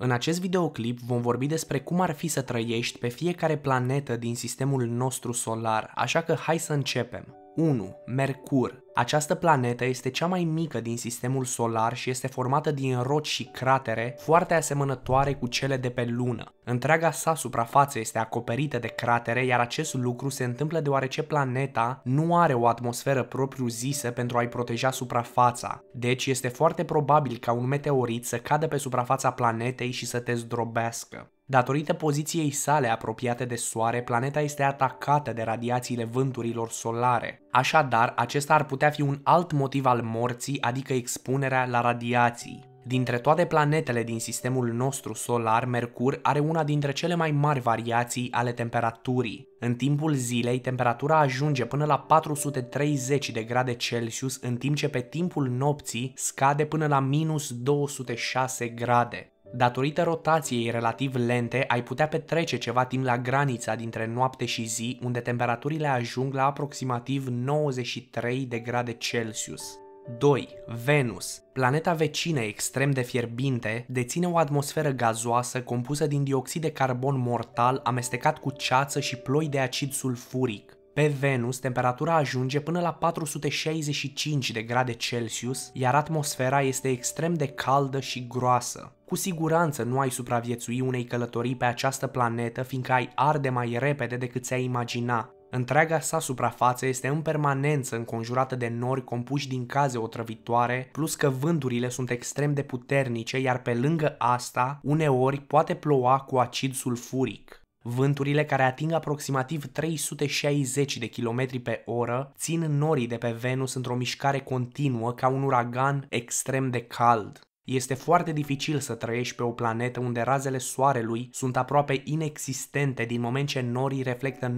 În acest videoclip vom vorbi despre cum ar fi să trăiești pe fiecare planetă din sistemul nostru solar, așa că hai să începem! 1. Mercur. Această planetă este cea mai mică din sistemul solar și este formată din roci și cratere foarte asemănătoare cu cele de pe lună. Întreaga sa suprafață este acoperită de cratere, iar acest lucru se întâmplă deoarece planeta nu are o atmosferă propriu-zisă pentru a-i proteja suprafața. Deci este foarte probabil ca un meteorit să cadă pe suprafața planetei și să te zdrobească. Datorită poziției sale apropiate de Soare, planeta este atacată de radiațiile vânturilor solare. Așadar, acesta ar putea fi un alt motiv al morții, adică expunerea la radiații. Dintre toate planetele din sistemul nostru solar, Mercur are una dintre cele mai mari variații ale temperaturii. În timpul zilei, temperatura ajunge până la 430 de grade Celsius, în timp ce pe timpul nopții scade până la minus 206 grade. Datorită rotației relativ lente, ai putea petrece ceva timp la granița dintre noapte și zi, unde temperaturile ajung la aproximativ 93 de grade Celsius. 2. Venus. Planeta vecină extrem de fierbinte deține o atmosferă gazoasă compusă din dioxid de carbon mortal amestecat cu ceață și ploi de acid sulfuric. Pe Venus, temperatura ajunge până la 465 de grade Celsius, iar atmosfera este extrem de caldă și groasă. Cu siguranță nu ai supraviețui unei călătorii pe această planetă, fiindcă ai arde mai repede decât ți-ai imagina. Întreaga sa suprafață este în permanență înconjurată de nori compuși din caze otrăvitoare, plus că vânturile sunt extrem de puternice, iar pe lângă asta, uneori poate ploua cu acid sulfuric. Vânturile care ating aproximativ 360 de km pe oră țin norii de pe Venus într-o mișcare continuă ca un uragan extrem de cald. Este foarte dificil să trăiești pe o planetă unde razele soarelui sunt aproape inexistente din moment ce norii reflectă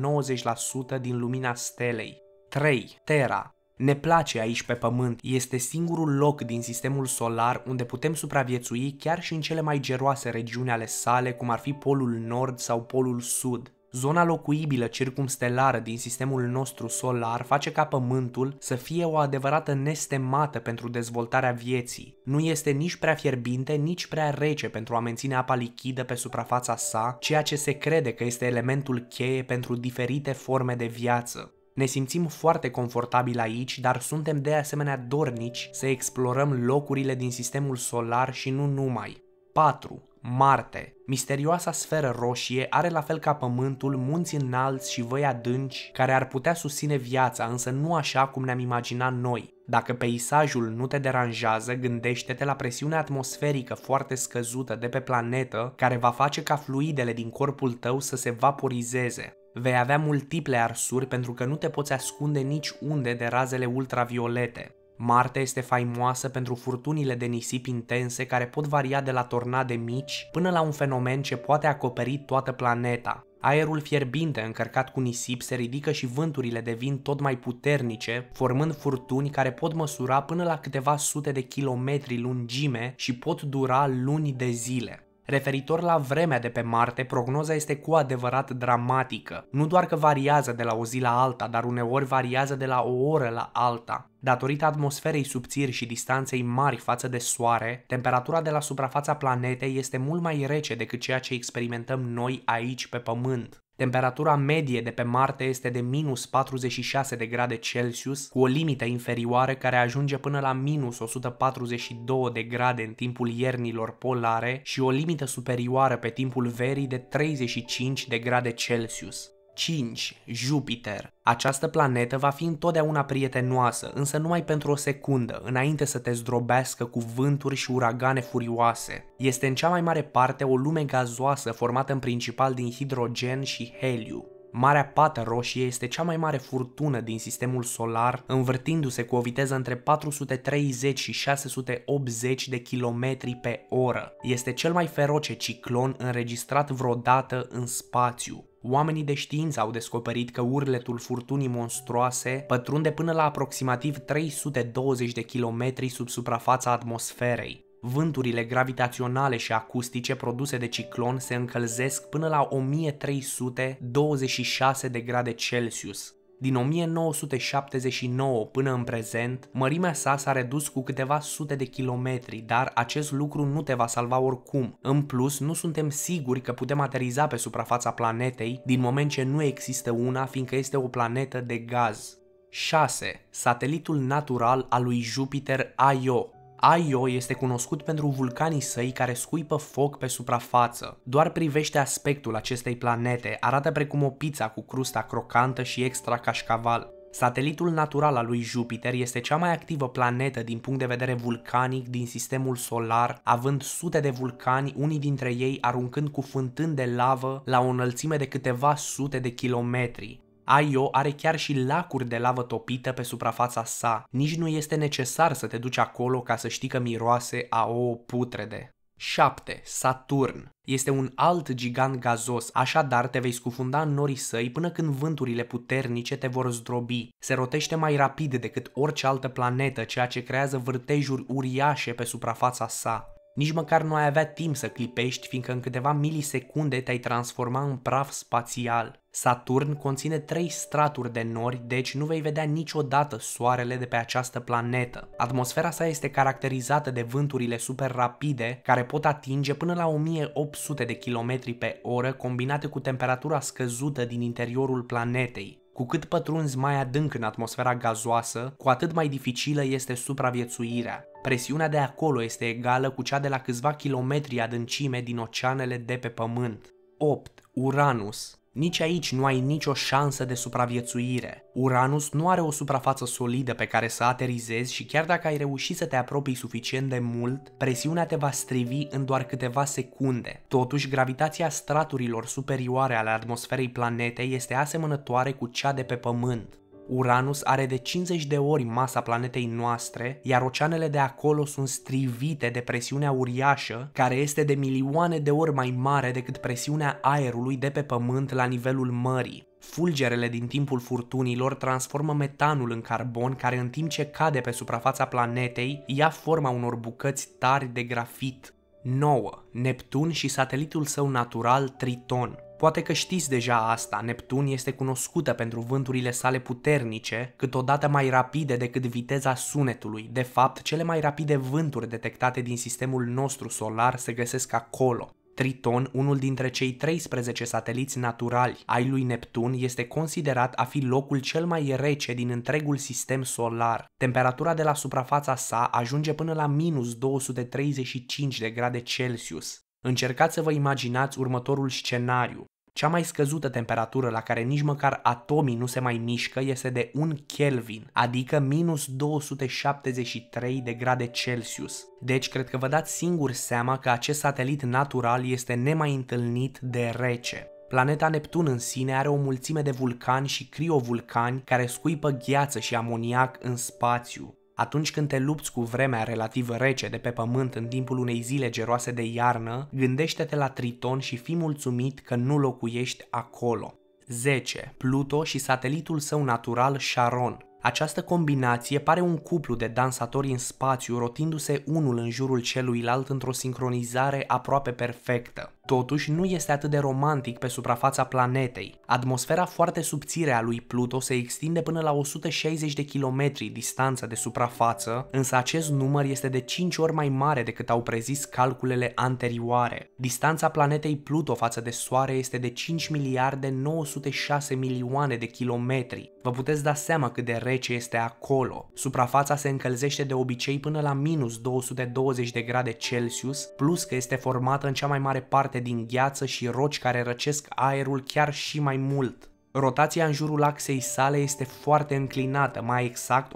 90% din lumina stelei. 3. Terra ne place aici pe Pământ, este singurul loc din sistemul solar unde putem supraviețui chiar și în cele mai geroase regiuni ale sale, cum ar fi Polul Nord sau Polul Sud. Zona locuibilă circumstelară din sistemul nostru solar face ca Pământul să fie o adevărată nestemată pentru dezvoltarea vieții. Nu este nici prea fierbinte, nici prea rece pentru a menține apa lichidă pe suprafața sa, ceea ce se crede că este elementul cheie pentru diferite forme de viață. Ne simțim foarte confortabil aici, dar suntem de asemenea dornici să explorăm locurile din sistemul solar și nu numai. 4. Marte. Misterioasa sferă roșie are la fel ca Pământul munți înalți și văi adânci care ar putea susține viața, însă nu așa cum ne-am imaginat noi. Dacă peisajul nu te deranjează, gândește-te la presiunea atmosferică foarte scăzută de pe planetă care va face ca fluidele din corpul tău să se vaporizeze. Vei avea multiple arsuri pentru că nu te poți ascunde nici unde de razele ultraviolete. Marte este faimoasă pentru furtunile de nisip intense care pot varia de la tornade mici până la un fenomen ce poate acoperi toată planeta. Aerul fierbinte încărcat cu nisip se ridică și vânturile devin tot mai puternice, formând furtuni care pot măsura până la câteva sute de kilometri lungime și pot dura luni de zile. Referitor la vremea de pe Marte, prognoza este cu adevărat dramatică. Nu doar că variază de la o zi la alta, dar uneori variază de la o oră la alta. Datorită atmosferei subțiri și distanței mari față de soare, temperatura de la suprafața planetei este mult mai rece decât ceea ce experimentăm noi aici pe Pământ. Temperatura medie de pe Marte este de minus 46 de grade Celsius, cu o limită inferioară care ajunge până la minus 142 de grade în timpul iernilor polare și o limită superioară pe timpul verii de 35 de grade Celsius. 5. Jupiter. Această planetă va fi întotdeauna prietenoasă, însă numai pentru o secundă, înainte să te zdrobească cu vânturi și uragane furioase. Este în cea mai mare parte o lume gazoasă formată în principal din hidrogen și heliu. Marea Pată Roșie este cea mai mare furtună din sistemul solar, învârtindu-se cu o viteză între 430 și 680 de km pe oră. Este cel mai feroce ciclon înregistrat vreodată în spațiu. Oamenii de știință au descoperit că urletul furtunii monstruoase pătrunde până la aproximativ 320 de kilometri sub suprafața atmosferei. Vânturile gravitaționale și acustice produse de ciclon se încălzesc până la 1326 de grade Celsius, din 1979 până în prezent, mărimea sa s-a redus cu câteva sute de kilometri, dar acest lucru nu te va salva oricum. În plus, nu suntem siguri că putem ateriza pe suprafața planetei, din moment ce nu există una, fiindcă este o planetă de gaz. 6. Satelitul natural al lui Jupiter Io Aio este cunoscut pentru vulcanii săi care scuipă foc pe suprafață. Doar privește aspectul acestei planete, arată precum o pizza cu crusta crocantă și extra cașcaval. Satelitul natural al lui Jupiter este cea mai activă planetă din punct de vedere vulcanic din sistemul solar, având sute de vulcani, unii dintre ei aruncând cu fântâni de lavă la o înălțime de câteva sute de kilometri. Io are chiar și lacuri de lavă topită pe suprafața sa. Nici nu este necesar să te duci acolo ca să știi că miroase a o putrede. 7. Saturn este un alt gigant gazos, așadar te vei scufunda în norii săi până când vânturile puternice te vor zdrobi. Se rotește mai rapid decât orice altă planetă, ceea ce creează vârtejuri uriașe pe suprafața sa. Nici măcar nu ai avea timp să clipești, fiindcă în câteva milisecunde te-ai transforma în praf spațial. Saturn conține trei straturi de nori, deci nu vei vedea niciodată soarele de pe această planetă. Atmosfera sa este caracterizată de vânturile super rapide, care pot atinge până la 1800 de km pe oră, combinate cu temperatura scăzută din interiorul planetei. Cu cât pătrunzi mai adânc în atmosfera gazoasă, cu atât mai dificilă este supraviețuirea. Presiunea de acolo este egală cu cea de la câțiva kilometri adâncime din oceanele de pe Pământ. 8. Uranus nici aici nu ai nicio șansă de supraviețuire. Uranus nu are o suprafață solidă pe care să aterizezi și chiar dacă ai reușit să te apropii suficient de mult, presiunea te va strivi în doar câteva secunde. Totuși, gravitația straturilor superioare ale atmosferei planetei este asemănătoare cu cea de pe Pământ. Uranus are de 50 de ori masa planetei noastre, iar oceanele de acolo sunt strivite de presiunea uriașă, care este de milioane de ori mai mare decât presiunea aerului de pe Pământ la nivelul mării. Fulgerele din timpul furtunilor transformă metanul în carbon care în timp ce cade pe suprafața planetei ia forma unor bucăți tari de grafit. 9. Neptun și satelitul său natural Triton Poate că știți deja asta, Neptun este cunoscută pentru vânturile sale puternice, câteodată mai rapide decât viteza sunetului. De fapt, cele mai rapide vânturi detectate din sistemul nostru solar se găsesc acolo. Triton, unul dintre cei 13 sateliți naturali ai lui Neptun, este considerat a fi locul cel mai rece din întregul sistem solar. Temperatura de la suprafața sa ajunge până la minus 235 de grade Celsius. Încercați să vă imaginați următorul scenariu. Cea mai scăzută temperatură la care nici măcar atomii nu se mai mișcă este de 1 Kelvin, adică minus 273 de grade Celsius. Deci cred că vă dați singur seama că acest satelit natural este nemai întâlnit de rece. Planeta Neptun în sine are o mulțime de vulcani și criovulcani care scuipă gheață și amoniac în spațiu. Atunci când te lupți cu vremea relativ rece de pe pământ în timpul unei zile geroase de iarnă, gândește-te la Triton și fi mulțumit că nu locuiești acolo. 10. Pluto și satelitul său natural Charon. Această combinație pare un cuplu de dansatori în spațiu rotindu-se unul în jurul celuilalt într-o sincronizare aproape perfectă. Totuși, nu este atât de romantic pe suprafața planetei. Atmosfera foarte subțire a lui Pluto se extinde până la 160 de kilometri distanță de suprafață, însă acest număr este de 5 ori mai mare decât au prezis calculele anterioare. Distanța planetei Pluto față de Soare este de 5 miliarde 906 milioane de kilometri. Vă puteți da seama cât de rece este acolo. Suprafața se încălzește de obicei până la minus 220 de grade Celsius, plus că este formată în cea mai mare parte din gheață și roci care răcesc aerul chiar și mai mult. Rotația în jurul axei sale este foarte înclinată, mai exact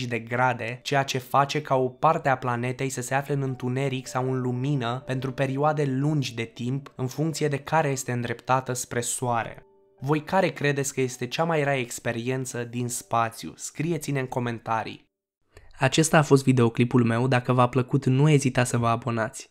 122,5 de grade, ceea ce face ca o parte a planetei să se afle în întuneric sau în lumină pentru perioade lungi de timp, în funcție de care este îndreptată spre soare. Voi care credeți că este cea mai rea experiență din spațiu? Scrieți-ne în comentarii. Acesta a fost videoclipul meu, dacă v-a plăcut nu ezita să vă abonați.